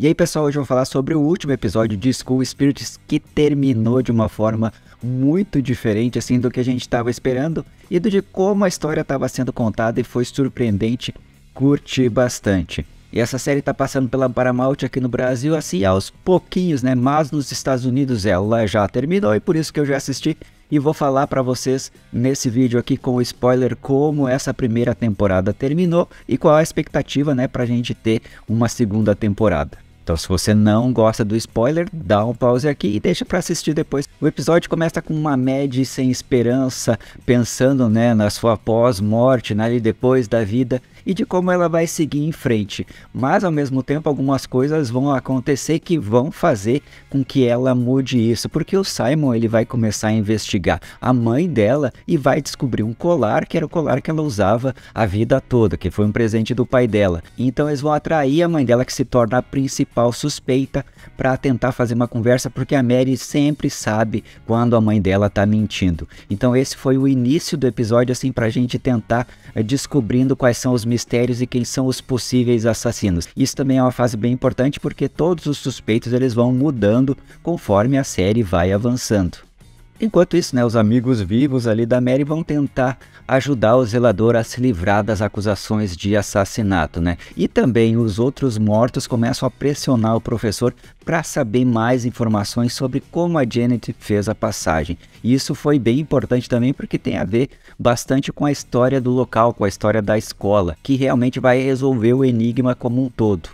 E aí pessoal, hoje eu vou falar sobre o último episódio de School Spirits que terminou de uma forma muito diferente assim do que a gente estava esperando e do de como a história estava sendo contada e foi surpreendente, curti bastante. E essa série está passando pela Paramount aqui no Brasil assim aos pouquinhos, né? Mas nos Estados Unidos ela já terminou e por isso que eu já assisti e vou falar para vocês nesse vídeo aqui com spoiler como essa primeira temporada terminou e qual a expectativa, né, a gente ter uma segunda temporada. Então, se você não gosta do spoiler, dá um pause aqui e deixa para assistir depois. O episódio começa com uma Maddie sem esperança, pensando né, na sua pós-morte, na né, depois da vida e de como ela vai seguir em frente. Mas ao mesmo tempo, algumas coisas vão acontecer que vão fazer com que ela mude isso, porque o Simon ele vai começar a investigar a mãe dela e vai descobrir um colar que era o colar que ela usava a vida toda, que foi um presente do pai dela. Então eles vão atrair a mãe dela que se torna a principal principal suspeita para tentar fazer uma conversa, porque a Mary sempre sabe quando a mãe dela tá mentindo. Então esse foi o início do episódio assim para a gente tentar é, descobrindo quais são os mistérios e quem são os possíveis assassinos. Isso também é uma fase bem importante porque todos os suspeitos eles vão mudando conforme a série vai avançando. Enquanto isso, né, os amigos vivos ali da Mary vão tentar ajudar o zelador a se livrar das acusações de assassinato, né? E também os outros mortos começam a pressionar o professor para saber mais informações sobre como a Janet fez a passagem. E isso foi bem importante também porque tem a ver bastante com a história do local, com a história da escola, que realmente vai resolver o enigma como um todo.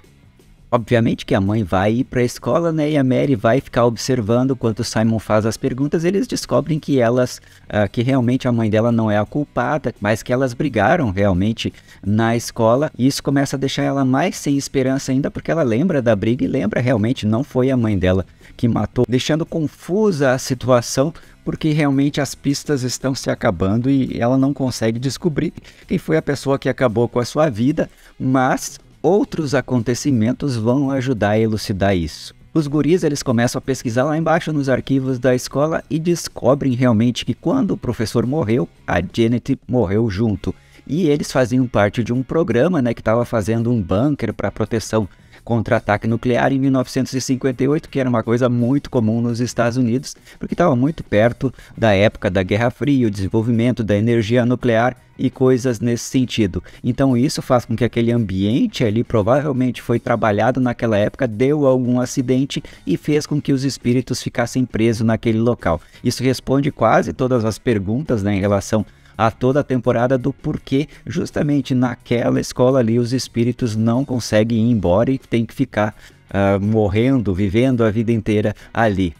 Obviamente que a mãe vai ir para a escola, né? E a Mary vai ficar observando quando o Simon faz as perguntas. Eles descobrem que elas, uh, que realmente a mãe dela não é a culpada, mas que elas brigaram realmente na escola. E isso começa a deixar ela mais sem esperança ainda, porque ela lembra da briga e lembra realmente não foi a mãe dela que matou, deixando confusa a situação, porque realmente as pistas estão se acabando e ela não consegue descobrir quem foi a pessoa que acabou com a sua vida, mas outros acontecimentos vão ajudar a elucidar isso. Os guris eles começam a pesquisar lá embaixo nos arquivos da escola e descobrem realmente que quando o professor morreu, a Janet morreu junto. E eles faziam parte de um programa né, que estava fazendo um bunker para proteção contra-ataque nuclear em 1958, que era uma coisa muito comum nos Estados Unidos, porque estava muito perto da época da Guerra Fria, o desenvolvimento da energia nuclear e coisas nesse sentido. Então isso faz com que aquele ambiente ali provavelmente foi trabalhado naquela época, deu algum acidente e fez com que os espíritos ficassem presos naquele local. Isso responde quase todas as perguntas né, em relação a toda a temporada do porquê justamente naquela escola ali os espíritos não conseguem ir embora e tem que ficar uh, morrendo, vivendo a vida inteira ali.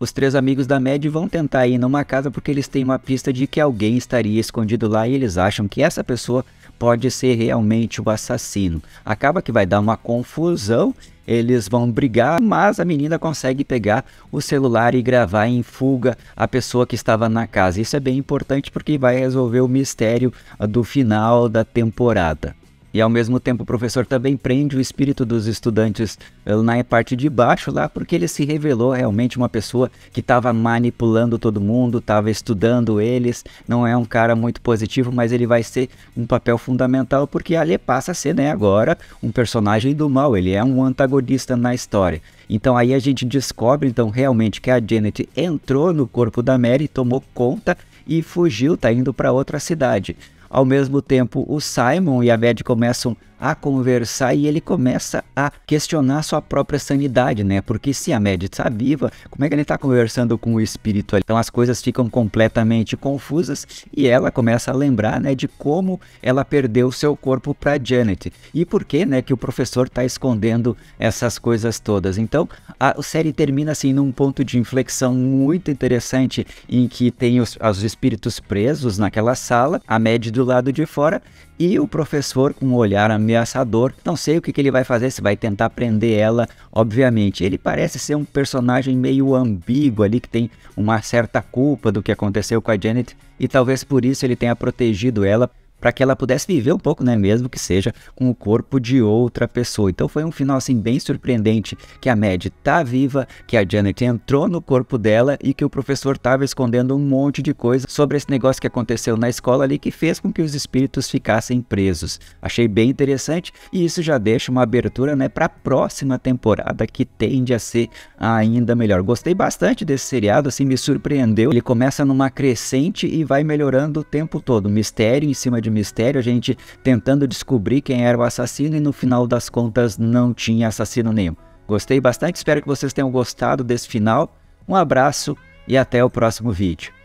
Os três amigos da Mad vão tentar ir numa casa porque eles têm uma pista de que alguém estaria escondido lá e eles acham que essa pessoa pode ser realmente o assassino. Acaba que vai dar uma confusão, eles vão brigar, mas a menina consegue pegar o celular e gravar em fuga a pessoa que estava na casa. Isso é bem importante porque vai resolver o mistério ah, do final da temporada. E ao mesmo tempo o professor também prende o espírito dos estudantes na é parte de baixo lá, porque ele se revelou realmente uma pessoa que estava manipulando todo mundo, estava estudando eles, não é um cara muito positivo, mas ele vai ser um papel fundamental porque ali passa a ser, né, agora um personagem do mal, ele é um antagonista na história. Então aí a gente descobre então realmente que a Janet entrou no corpo da Mary, tomou conta e fugiu, tá indo para outra cidade. Ao mesmo tempo, o Simon e a Ved começam a conversar e ele começa a questionar sua própria sanidade, né? Porque se a Mad está viva, como é que ele está conversando com o espírito ali? Então as coisas ficam completamente confusas e ela começa a lembrar, né, de como ela perdeu seu corpo para Janet e por que, né, que o professor está escondendo essas coisas todas. Então a série termina assim num ponto de inflexão muito interessante em que tem os, os espíritos presos naquela sala, a Med do lado de fora e o professor com um olhar ameaçador. Não sei o que, que ele vai fazer, se vai tentar prender ela, obviamente. Ele parece ser um personagem meio ambíguo ali, que tem uma certa culpa do que aconteceu com a Janet e talvez por isso ele tenha protegido ela para que ela pudesse viver um pouco, né, mesmo que seja com o corpo de outra pessoa. Então foi um final assim bem surpreendente que a Mad tá viva, que a Janet entrou no corpo dela e que o professor estava escondendo um monte de coisa sobre esse negócio que aconteceu na escola ali que fez com que os espíritos ficassem presos. Achei bem interessante e isso já deixa uma abertura, né, para a próxima temporada que tende a ser ainda melhor. Gostei bastante desse seriado, assim me surpreendeu. Ele começa numa crescente e vai melhorando o tempo todo, mistério em cima de de mistério, a gente tentando descobrir quem era o assassino e no final das contas não tinha assassino nenhum. Gostei bastante, espero que vocês tenham gostado desse final. Um abraço e até o próximo vídeo.